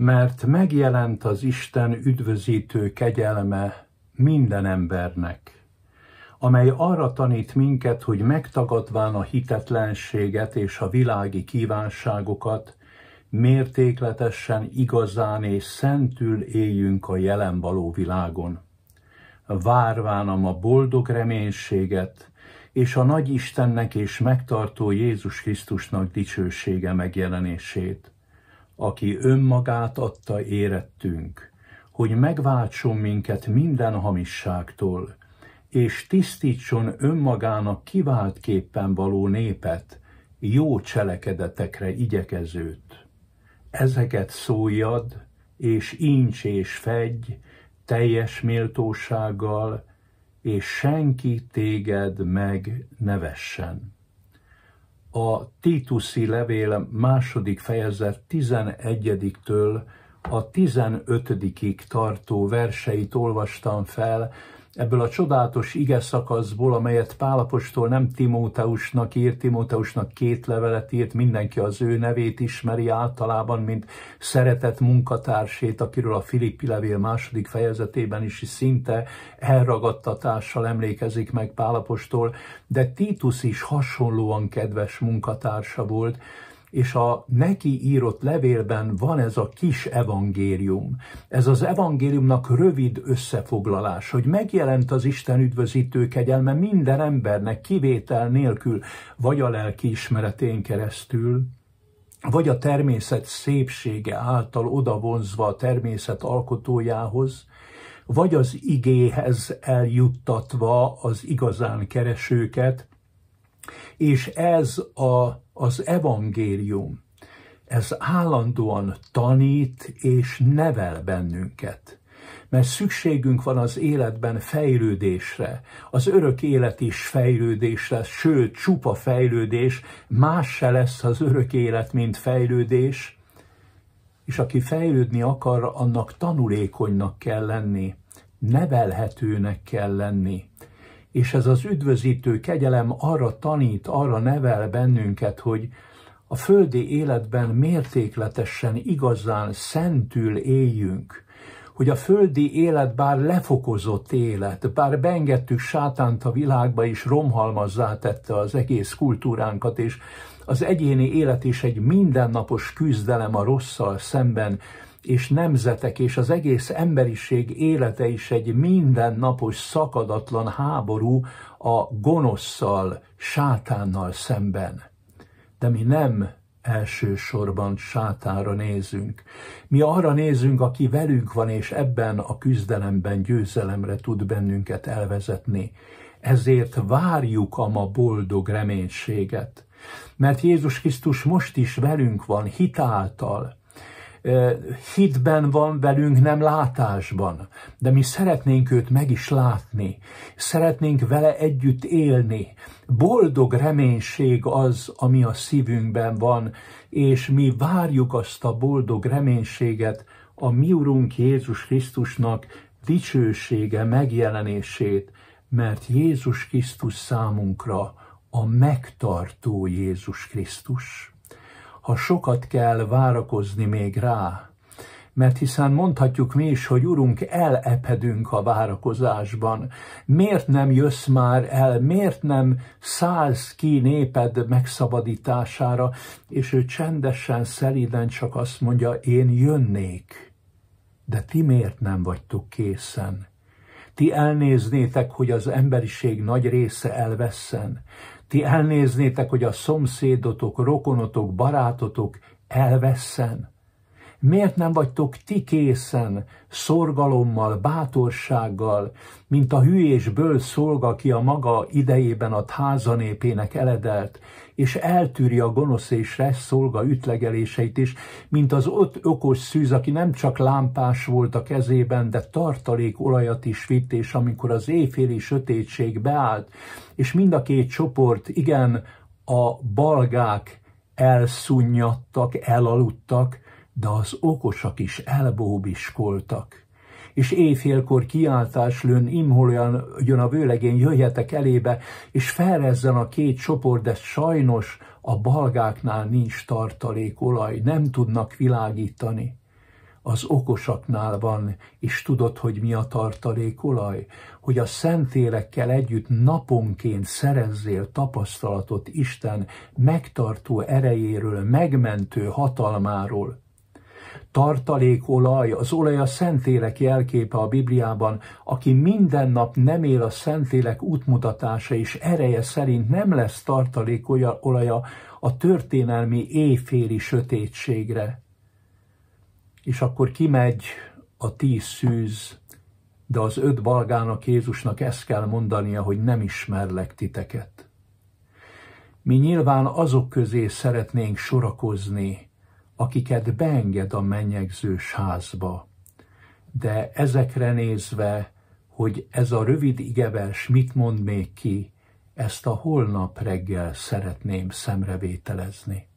mert megjelent az Isten üdvözítő kegyelme minden embernek, amely arra tanít minket, hogy megtagadván a hitetlenséget és a világi kívánságokat, mértékletesen, igazán és szentül éljünk a jelen való világon. Várvánam a boldog reménységet, és a nagy Istennek és megtartó Jézus Krisztusnak dicsősége megjelenését aki önmagát adta érettünk, hogy megváltson minket minden hamisságtól, és tisztítson önmagának kiváltképpen való népet, jó cselekedetekre igyekezőt. Ezeket szóljad, és incs és fegy, teljes méltósággal, és senki téged meg ne vessen a Tituszi levél második fejezet 11-től a 15-ig tartó verseit olvastam fel, ebből a csodálatos ige szakaszból, amelyet Pálapostól nem Timóteusnak írt, Timóteusnak két levelet írt, mindenki az ő nevét ismeri általában, mint szeretett munkatársét, akiről a Filippi levél második fejezetében is szinte elragadtatással emlékezik meg Pálapostól, de Titus is hasonlóan kedves munkatársa volt, és a neki írott levélben van ez a kis evangélium. Ez az evangéliumnak rövid összefoglalás, hogy megjelent az Isten üdvözítő kegyelme minden embernek kivétel nélkül, vagy a lelki ismeretén keresztül, vagy a természet szépsége által odavonzva a természet alkotójához, vagy az igéhez eljuttatva az igazán keresőket, és ez a, az evangélium, ez állandóan tanít és nevel bennünket. Mert szükségünk van az életben fejlődésre, az örök élet is fejlődésre, sőt, csupa fejlődés, más se lesz az örök élet, mint fejlődés, és aki fejlődni akar, annak tanulékonynak kell lenni, nevelhetőnek kell lenni, és ez az üdvözítő kegyelem arra tanít, arra nevel bennünket, hogy a földi életben mértékletesen, igazán, szentül éljünk, hogy a földi élet bár lefokozott élet, bár beengedtük sátánt a világba, és romhalmazzá tette az egész kultúránkat, és az egyéni élet is egy mindennapos küzdelem a rosszal szemben, és nemzetek és az egész emberiség élete is egy mindennapos szakadatlan háború a gonoszszal, sátánnal szemben. De mi nem elsősorban sátára nézünk. Mi arra nézünk, aki velünk van, és ebben a küzdelemben győzelemre tud bennünket elvezetni. Ezért várjuk a ma boldog reménységet. Mert Jézus Krisztus most is velünk van hitáltal, hitben van velünk, nem látásban. De mi szeretnénk őt meg is látni, szeretnénk vele együtt élni. Boldog reménység az, ami a szívünkben van, és mi várjuk azt a boldog reménységet, a mi Urunk Jézus Krisztusnak dicsősége megjelenését, mert Jézus Krisztus számunkra a megtartó Jézus Krisztus ha sokat kell várakozni még rá. Mert hiszen mondhatjuk mi is, hogy Urunk, elepedünk a várakozásban. Miért nem jössz már el, miért nem szállsz ki néped megszabadítására? És ő csendesen, szeliden csak azt mondja, én jönnék. De ti miért nem vagytok készen? ti elnéznétek, hogy az emberiség nagy része elveszen. Ti elnéznétek, hogy a szomszédotok, rokonotok, barátotok elvesszen, Miért nem vagytok ti készen, szorgalommal, bátorsággal, mint a hű és böl szolga, ki a maga idejében a házanépének eledelt, és eltűri a gonosz és resz szolga ütlegeléseit is, mint az ott okos szűz, aki nem csak lámpás volt a kezében, de tartalék olajat is vitt, és amikor az éjféli sötétség beállt, és mind a két csoport, igen, a balgák elszunnyadtak, elaludtak, de az okosak is elbóbiskoltak. És éjfélkor kiáltás lőn imholjan jön a vőlegén, jöjjetek elébe, és felrezzen a két csoport, de sajnos a balgáknál nincs tartalék olaj, nem tudnak világítani az okosaknál van, és tudod, hogy mi a tartalékolaj, hogy a szentélekkel együtt naponként szerezzél tapasztalatot Isten megtartó erejéről, megmentő hatalmáról tartalékolaj, az olaj a Szentélek jelképe a Bibliában, aki minden nap nem él a szentélek útmutatása és ereje szerint nem lesz tartalékolaja a történelmi éjféli sötétségre. És akkor kimegy a tíz szűz, de az öt balgának Jézusnak ezt kell mondania, hogy nem ismerlek titeket. Mi nyilván azok közé szeretnénk sorakozni, akiket beenged a menyegzős házba. De ezekre nézve, hogy ez a rövid igevers mit mond még ki, ezt a holnap reggel szeretném szemrevételezni.